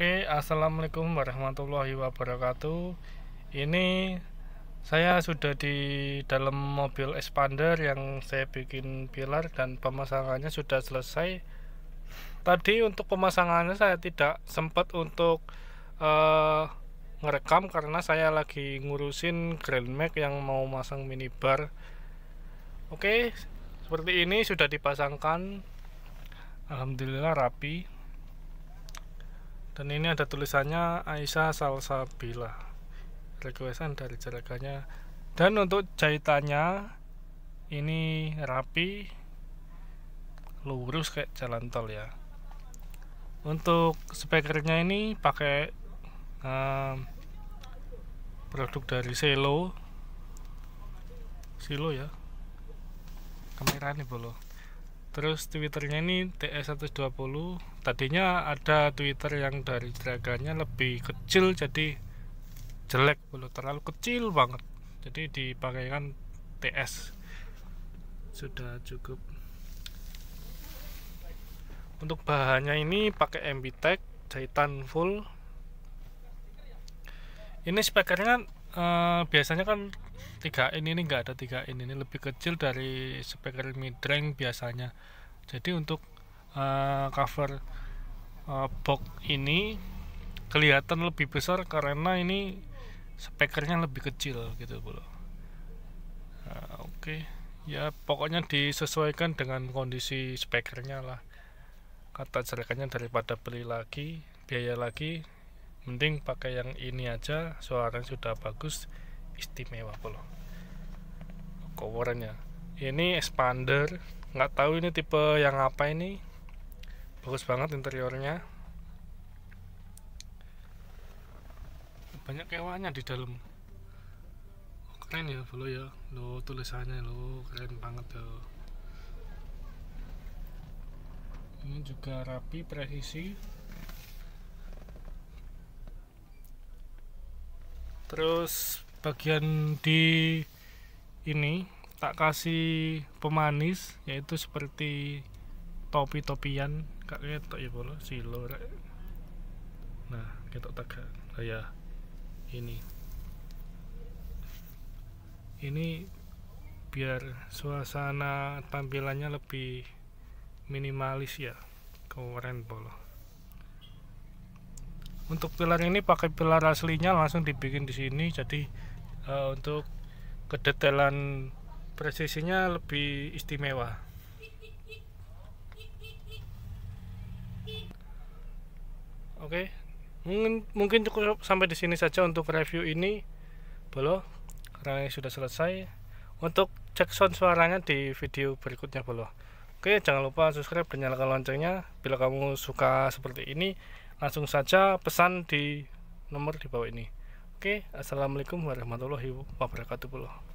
Oke, assalamualaikum warahmatullahi wabarakatuh. Ini saya sudah di dalam mobil expander yang saya bikin pilar dan pemasangannya sudah selesai. Tadi untuk pemasangannya saya tidak sempat untuk uh, ngerekam karena saya lagi ngurusin Grand Max yang mau masang minibar. Oke, seperti ini sudah dipasangkan. Alhamdulillah rapi dan ini ada tulisannya Aisyah Salsabila requestan dari jaraganya dan untuk jahitannya ini rapi lurus kayak jalan tol ya untuk spekernya ini pakai um, produk dari Selo Silo ya kamera ini belum terus twitternya ini TS120 tadinya ada twitter yang dari dragannya lebih kecil jadi jelek belum terlalu kecil banget jadi dipakaikan TS sudah cukup untuk bahannya ini pakai MB tag jahitan full ini spekernya kan, eh, biasanya kan tiga in ini enggak ada tiga in ini lebih kecil dari speaker mid range biasanya jadi untuk uh, cover uh, box ini kelihatan lebih besar karena ini speakernya lebih kecil gitu bro nah, oke okay. ya pokoknya disesuaikan dengan kondisi speakernya lah kata jelekannya daripada beli lagi biaya lagi mending pakai yang ini aja suaranya sudah bagus istimewa loh covernya ini expander nggak tahu ini tipe yang apa ini bagus banget interiornya banyak kewanya di dalam keren ya follow ya lo tulisannya lo keren banget ya ini juga rapi presisi terus bagian di ini tak kasih pemanis yaitu seperti topi-topian kak ketok ya bolo silo rek nah ketok tegak nah, ya. ini ini biar suasana tampilannya lebih minimalis ya keren bolo untuk pilar ini pakai pilar aslinya langsung dibikin di sini jadi uh, untuk kedetailan presisinya lebih istimewa Oke, okay. mungkin mungkin cukup sampai di sini saja untuk review ini. Bolo, karena ini sudah selesai. Untuk cek sound suaranya di video berikutnya Bolo. Oke, okay, jangan lupa subscribe dan nyalakan loncengnya. Bila kamu suka seperti ini, langsung saja pesan di nomor di bawah ini oke assalamualaikum warahmatullahi wabarakatuh